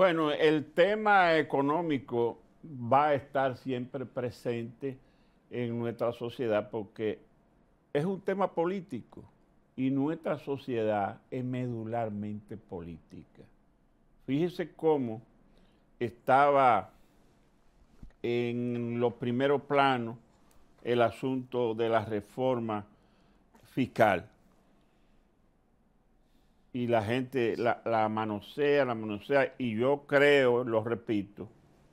Bueno, el tema económico va a estar siempre presente en nuestra sociedad porque es un tema político y nuestra sociedad es medularmente política. Fíjese cómo estaba en los primeros planos el asunto de la reforma fiscal y la gente la, manosea, la manosea, y yo creo, lo repito,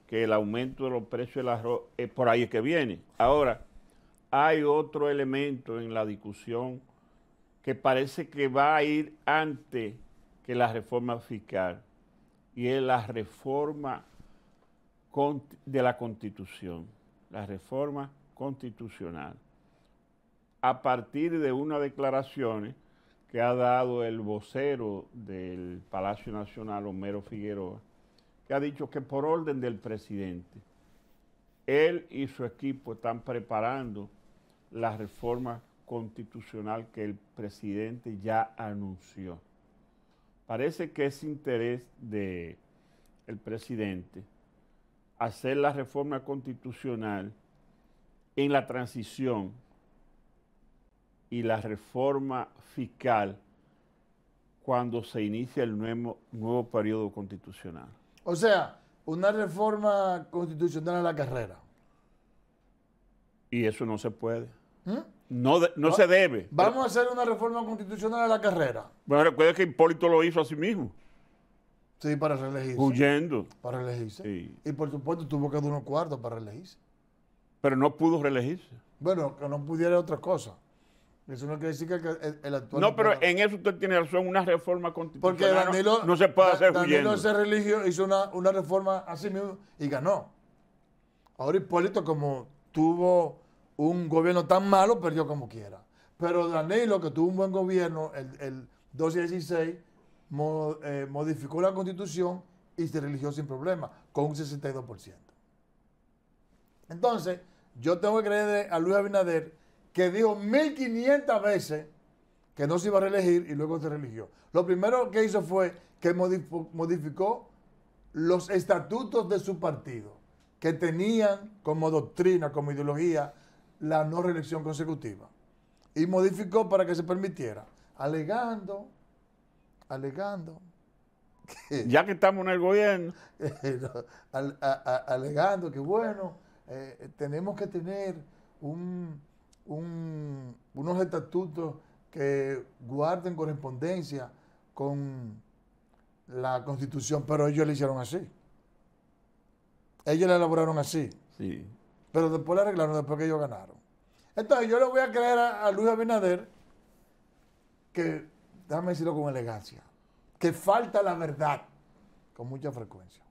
que el aumento de los precios del arroz es por ahí que viene. Ahora, hay otro elemento en la discusión que parece que va a ir antes que la reforma fiscal, y es la reforma de la constitución, la reforma constitucional. A partir de unas declaraciones que ha dado el vocero del Palacio Nacional, Homero Figueroa, que ha dicho que por orden del presidente, él y su equipo están preparando la reforma constitucional que el presidente ya anunció. Parece que es interés del presidente hacer la reforma constitucional en la transición y la reforma fiscal cuando se inicia el nuevo, nuevo periodo constitucional. O sea, una reforma constitucional a la carrera. Y eso no se puede. ¿Mm? No, no, se debe. Vamos a hacer una reforma constitucional a la carrera. Bueno, recuerda que Hipólito lo hizo a sí mismo. Sí, para reelegirse. Huyendo. Para reelegirse. Y por supuesto tuvo que dar unos cuartos para reelegirse. Pero no pudo reelegirse. Bueno, que no pudiera otra cosa. Eso no quiere decir que el, actual. No, pero en eso usted tiene razón, una reforma constitucional. Porque Danilo. No, se puede hacer Danilo se religió, hizo una, una reforma así mismo y ganó. Ahora Hipólito, como tuvo un gobierno tan malo, perdió como quiera. Pero Danilo, que tuvo un buen gobierno, el, el 1216, eh, modificó la constitución y se religió sin problema, con un 62%. Entonces, yo tengo que creer a Luis Abinader que dijo 1500 veces que no se iba a reelegir y luego se religió. Lo primero que hizo fue que modificó los estatutos de su partido, que tenían como doctrina, como ideología, la no reelección consecutiva. Y modificó para que se permitiera, alegando, alegando. ya que estamos en el gobierno. alegando que bueno, eh, tenemos que tener un, unos estatutos que guarden correspondencia con la constitución, pero ellos lo hicieron así. Ellos la elaboraron así. Sí. Pero después la arreglaron, después que ellos ganaron. Entonces yo le voy a creer a, a Luis Abinader que, déjame decirlo con elegancia, que falta la verdad con mucha frecuencia.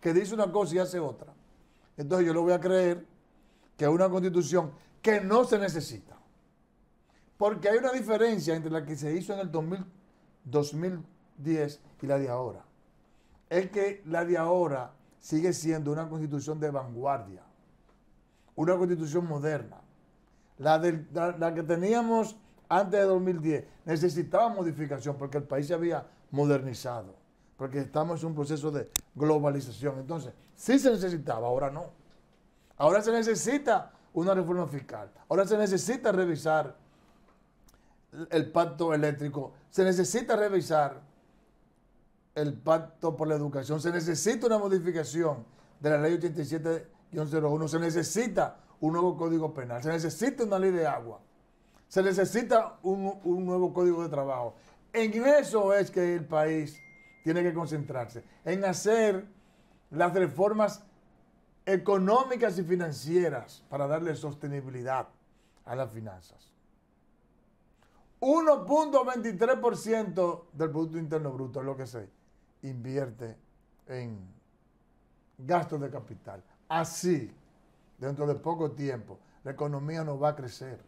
Que dice una cosa y hace otra. Entonces yo le voy a creer que es una constitución que no se necesita. Porque hay una diferencia entre la que se hizo en el 2010 y la de ahora. Es que la de ahora sigue siendo una constitución de vanguardia, una constitución moderna. La, la que teníamos antes de 2010 necesitaba modificación porque el país se había modernizado, porque estamos en un proceso de globalización. Entonces, sí se necesitaba, ahora no. Ahora se necesita una reforma fiscal. Ahora se necesita revisar el pacto eléctrico. Se necesita revisar el pacto por la educación. Se necesita una modificación de la ley 87-01. Se necesita un nuevo código penal. Se necesita una ley de agua. Se necesita un, nuevo código de trabajo. En eso es que el país tiene que concentrarse. En hacer las reformas económicas y financieras para darle sostenibilidad a las finanzas. 1.23% del Producto Interno Bruto lo que se invierte en gastos de capital. Así, dentro de poco tiempo, la economía no va a crecer.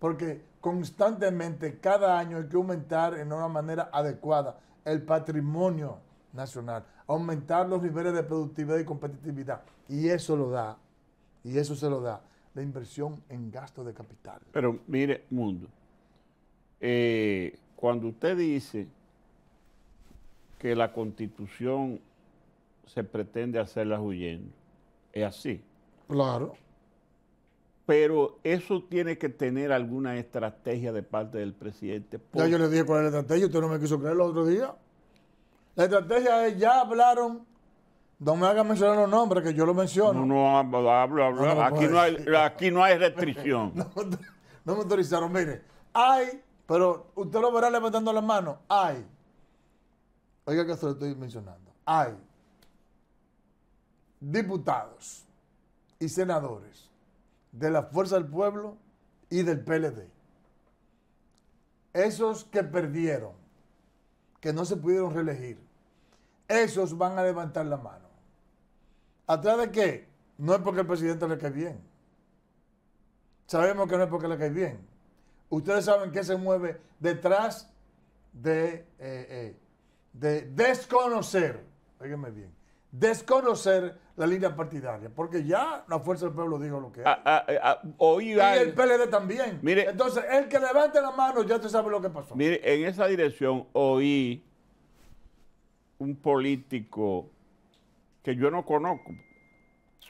Porque constantemente, cada año, hay que aumentar en una manera adecuada el patrimonio nacional aumentar los niveles de productividad y competitividad. Y eso lo da, y eso se lo da, la inversión en gasto de capital. Pero mire, mundo, eh, cuando usted dice que la constitución se pretende hacerla huyendo, es así. Claro. Pero eso tiene que tener alguna estrategia de parte del presidente. Ya yo le dije cuál es la estrategia, usted no me quiso creer el otro día. La estrategia es, ya hablaron, no me hagan mencionar los nombres, que yo lo menciono. No, no, hablo, hablo. aquí, no hay, pues. no restricción. no, me autorizaron, mire, hay, pero usted lo verá levantando las manos, hay. Oiga que se lo estoy mencionando, hay diputados y senadores de la Fuerza del Pueblo y del PLD. Esos que perdieron que no se pudieron reelegir, esos van a levantar la mano. ¿Atrás de qué? No es porque el presidente le cae bien. Sabemos que no es porque le cae bien. Ustedes saben que se mueve detrás de, eh, eh, de desconocer, Oiganme bien, desconocer la línea partidaria, porque ya la fuerza del pueblo dijo lo que ah, es. Ah, eh, ah, y el PLD también. Entonces, el que levante la mano ya te sabe lo que pasó. Mire, en esa dirección oí un político que yo no conozco,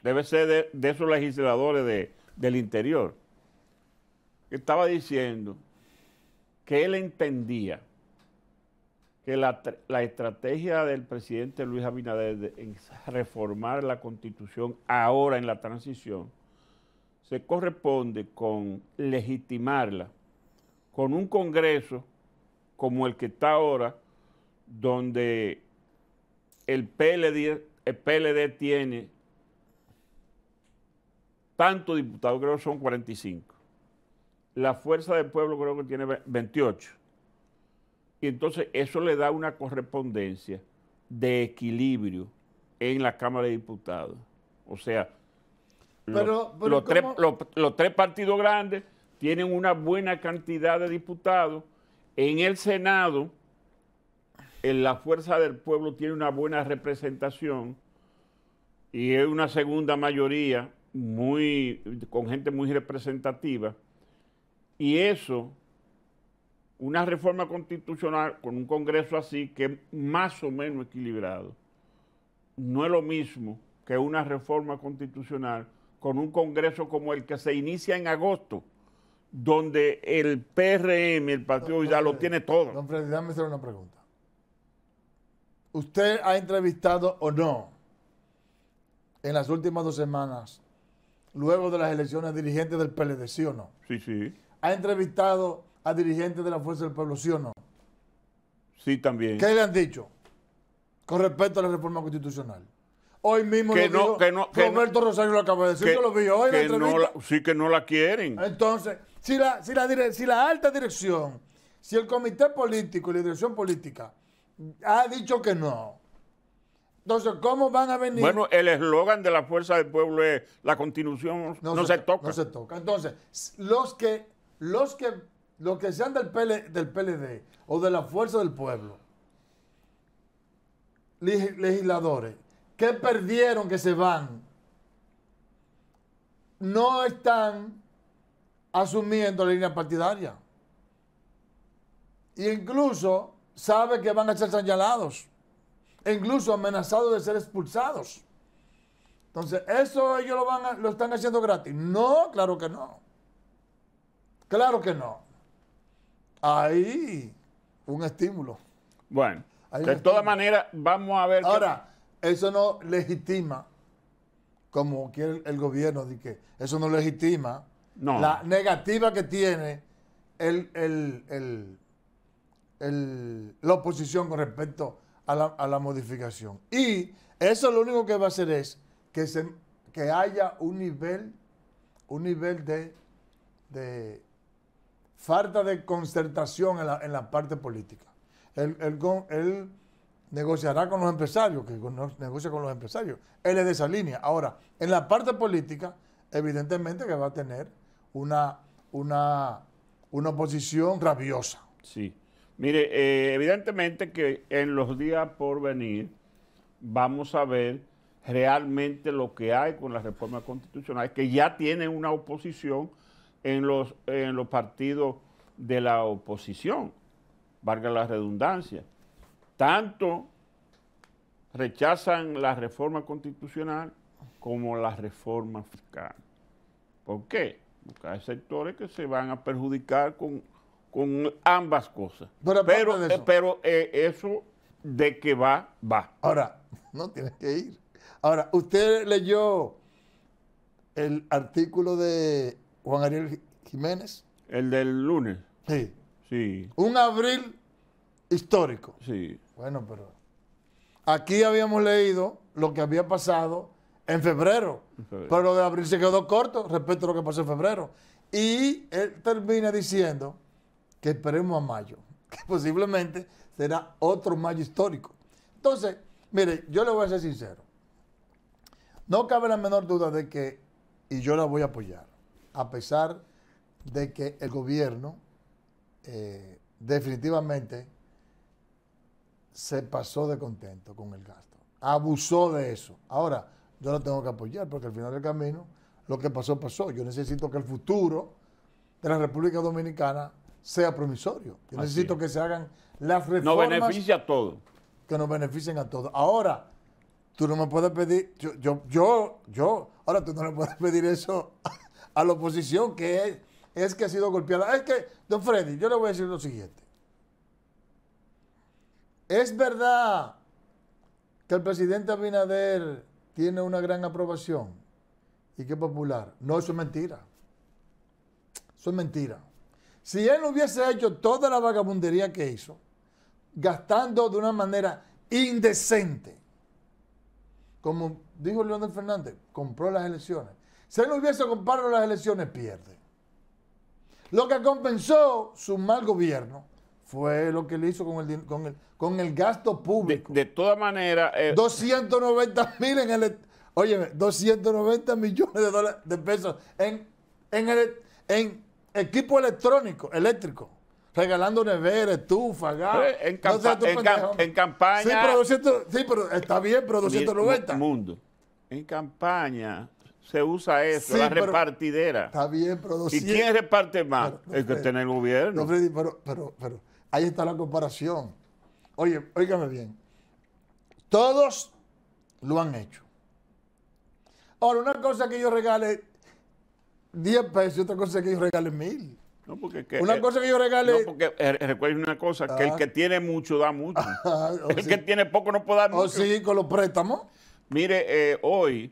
debe ser de, esos legisladores de, del interior, que estaba diciendo que él entendía que la, estrategia del presidente Luis Abinader en reformar la constitución ahora en la transición se corresponde con legitimarla con un Congreso como el que está ahora, donde el PLD, el PLD tiene tantos diputados, creo que son 45. La Fuerza del Pueblo creo que tiene 28 y entonces eso le da una correspondencia de equilibrio en la Cámara de Diputados. O sea, los, tres, partidos grandes tienen una buena cantidad de diputados. En el Senado, en la Fuerza del Pueblo tiene una buena representación y es una segunda mayoría muy, con gente muy representativa. Y eso una reforma constitucional con un Congreso así que es más o menos equilibrado no es lo mismo que una reforma constitucional con un Congreso como el que se inicia en agosto, donde el PRM, el Partido don, ya lo tiene todo. Don Freddy, dame una pregunta. ¿Usted ha entrevistado o no en las últimas dos semanas, luego de las elecciones dirigentes del PLD, sí o no? Sí, sí. ¿Ha entrevistado a dirigentes de la Fuerza del Pueblo, ¿sí o no? Sí, también. ¿Qué le han dicho con respecto a la reforma constitucional? Hoy mismo que no, que no, que Roberto Rosario lo acaba de decir, que, lo vio hoy No sí que no la quieren. Entonces, si la, si, la alta dirección, si el comité político y la dirección política ha dicho que no, entonces, ¿cómo van a venir? Bueno, el eslogan de la Fuerza del Pueblo es la constitución no, se, se, toca. No se toca. Entonces, los que, los que los que sean del, del PLD o de la fuerza del pueblo, legisladores, que perdieron que se van, no están asumiendo la línea partidaria. E incluso sabe que van a ser señalados, incluso amenazados de ser expulsados. Entonces, ¿eso ellos lo, van lo están haciendo gratis? No, claro que no. Claro que no. Ahí, un estímulo. Bueno, de todas maneras, vamos a ver. Ahora, eso no legitima, como quiere el gobierno, de que eso no legitima la negativa que tiene la oposición con respecto a la, modificación. Y eso lo único que va a hacer es que, se, que haya un nivel, un nivel de falta de concertación en la, en la parte política. Él, él, negociará con los empresarios, que negocia con los empresarios. Él es de esa línea. Ahora, en la parte política, evidentemente que va a tener una, una, una oposición rabiosa. Sí. Mire, eh, evidentemente que en los días por venir vamos a ver realmente lo que hay con la reforma constitucional, que ya tiene una oposición en los, en los partidos de la oposición, valga la redundancia. Tanto rechazan la reforma constitucional como la reforma fiscal. ¿Por qué? Porque hay sectores que se van a perjudicar con, ambas cosas. Pero, pero, eh, eso, de que va, va. Ahora, no tiene que ir. Ahora, usted leyó el artículo de Juan Ariel Jiménez. El del lunes. Sí. Sí. Un abril histórico. Sí. Bueno, pero aquí habíamos leído lo que había pasado en febrero, pero lo de abril se quedó corto respecto a lo que pasó en febrero. Y él termina diciendo que esperemos a mayo, que posiblemente será otro mayo histórico. Entonces, mire, yo le voy a ser sincero. No cabe la menor duda de que, y yo la voy a apoyar, a pesar de que el gobierno eh, definitivamente se pasó de contento con el gasto, abusó de eso. Ahora, yo lo tengo que apoyar porque al final del camino lo que pasó, pasó. Yo necesito que el futuro de la República Dominicana sea promisorio. Yo necesito que se hagan las reformas. Nos beneficia a todos. Que nos beneficien a todos. Ahora, tú no me puedes pedir, yo, yo, yo, yo, ahora tú no le puedes pedir eso a la oposición, que es, que ha sido golpeada. Es que, don Freddy, yo le voy a decir lo siguiente. Es verdad que el presidente Abinader tiene una gran aprobación y que es popular. No, eso es mentira. Eso es mentira. Si él hubiese hecho toda la vagabundería que hizo, gastando de una manera indecente, como dijo Leonel Fernández, compró las elecciones si él no hubiese comprado las elecciones, pierde. Lo que compensó su mal gobierno fue lo que le hizo con el, con el, gasto público. De, todas maneras... 290 eh, mil en el... Oye, 290 millones de, dólares, de pesos en, en, en equipo electrónico, eléctrico regalando nevera, estufa, gas. En, en, campaña. Sí pero, está bien, pero 290. En campaña, se usa eso, la repartidera. Está bien, pero... ¿Y quién reparte más? el que está en el gobierno. No, Freddy, pero, pero, pero ahí está la comparación. Oye, óigame bien. Todos lo han hecho. Ahora, una cosa que yo regale 10 pesos y otra cosa que yo regale mil. No, porque que, una eh, cosa que yo regale. No, porque eh, recuerden una cosa: que el ah. que tiene mucho da mucho. Ah, el que tiene poco no puede dar mucho. O sí, con los préstamos. Mire, eh, hoy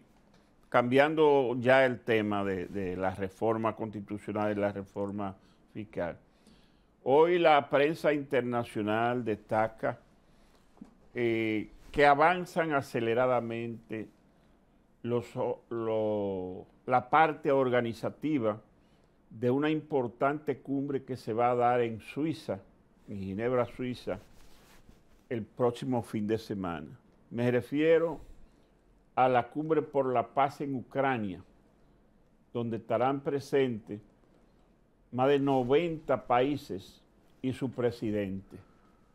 cambiando ya el tema de, la reforma constitucional y la reforma fiscal, hoy la prensa internacional destaca eh, que avanzan aceleradamente la parte organizativa de una importante cumbre que se va a dar en Suiza, en Ginebra, Suiza, el próximo fin de semana. Me refiero a la cumbre por la paz en Ucrania, donde estarán presentes más de 90 países y su presidente.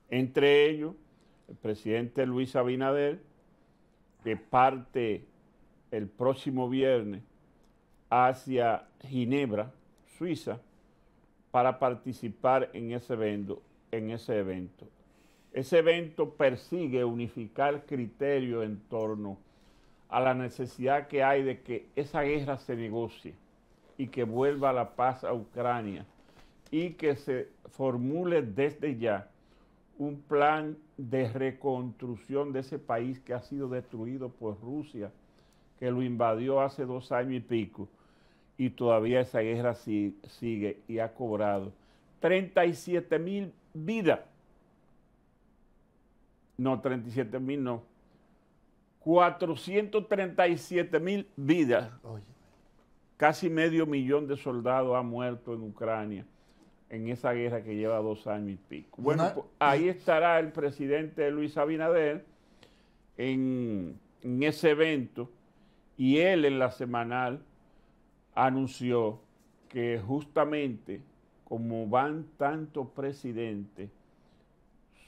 Entre ellos, el presidente Luis Abinader, que parte el próximo viernes hacia Ginebra, Suiza, para participar en ese evento. En ese evento. Ese evento persigue unificar criterios en torno a la necesidad que hay de que esa guerra se negocie y que vuelva la paz a Ucrania y que se formule desde ya un plan de reconstrucción de ese país que ha sido destruido por Rusia, que lo invadió hace dos años y pico, y todavía esa guerra sigue y ha cobrado 37 mil vidas. No, 37 mil no, 437 mil vidas. Casi medio millón de soldados ha muerto en Ucrania en esa guerra que lleva dos años y pico. Bueno, pues, ahí estará el presidente Luis Abinader en, en ese evento y él en la semanal anunció que justamente como van tantos presidentes,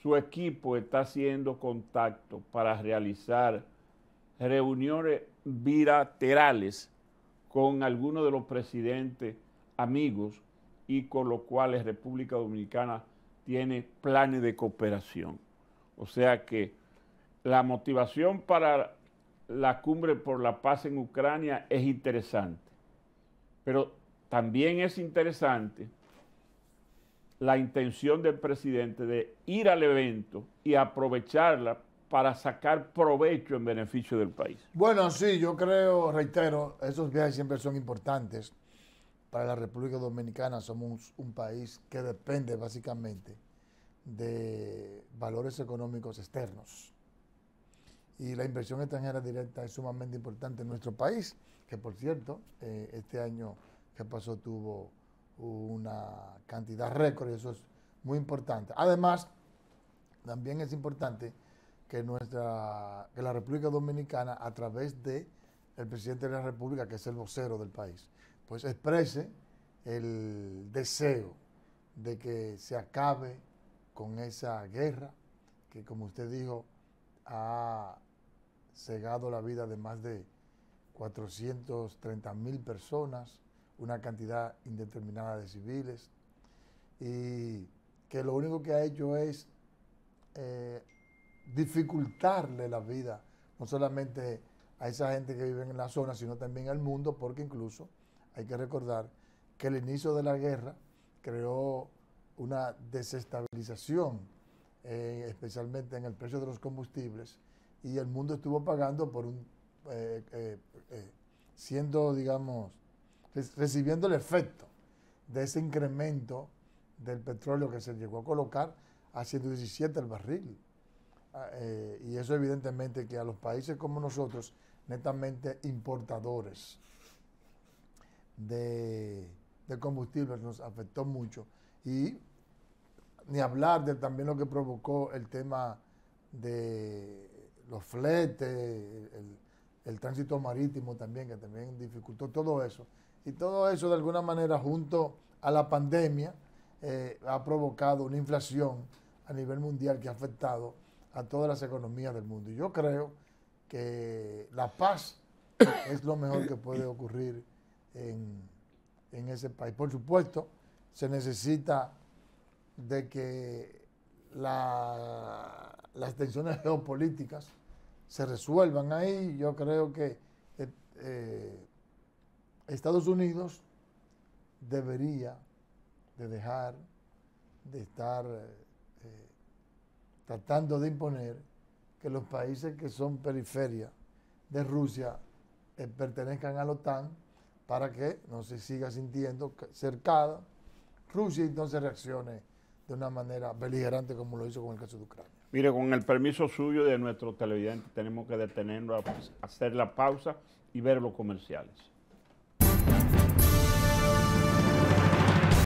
su equipo está haciendo contacto para realizar reuniones bilaterales con algunos de los presidentes amigos y con los cuales República Dominicana tiene planes de cooperación. O sea que la motivación para la cumbre por la paz en Ucrania es interesante, pero también es interesante la intención del presidente de ir al evento y aprovecharla para sacar provecho en beneficio del país. Bueno, sí, yo creo, reitero, esos viajes siempre son importantes para la República Dominicana. Somos un, país que depende básicamente de valores económicos externos. Y la inversión extranjera directa es sumamente importante en nuestro país, que por cierto, eh, este año que pasó tuvo una cantidad récord, y eso es muy importante. Además, también es importante que nuestra que la República Dominicana a través de presidente de la República, que es el vocero del país, pues exprese el deseo de que se acabe con esa guerra que, como usted dijo, ha cegado la vida de más de 430 mil personas, una cantidad indeterminada de civiles, y que lo único que ha hecho es eh, dificultarle la vida, no solamente a esa gente que vive en la zona, sino también al mundo, porque incluso hay que recordar que el inicio de la guerra creó una desestabilización, eh, especialmente en el precio de los combustibles, y el mundo estuvo pagando por un, eh, eh, siendo, digamos, recibiendo el efecto de ese incremento del petróleo que se llegó a colocar a 117 el barril. Ah, eh, y eso evidentemente que a los países como nosotros, netamente importadores de, de combustibles, nos afectó mucho. Y ni hablar de también lo que provocó el tema de los fletes, el, tránsito marítimo también, que también dificultó todo eso. Y todo eso de alguna manera junto a la pandemia eh, ha provocado una inflación a nivel mundial que ha afectado a todas las economías del mundo. yo creo que la paz es lo mejor que puede ocurrir en, ese país. Por supuesto, se necesita de que las tensiones geopolíticas se resuelvan ahí. Yo creo que eh, eh, Estados Unidos debería de dejar de estar eh, tratando de imponer que los países que son periferia de Rusia eh, pertenezcan a la OTAN para que no se siga sintiendo cercada Rusia entonces reaccione de una manera beligerante como lo hizo con el caso de Ucrania. Mire, con el permiso suyo de nuestro televidente tenemos que detenernos a hacer la pausa y ver los comerciales.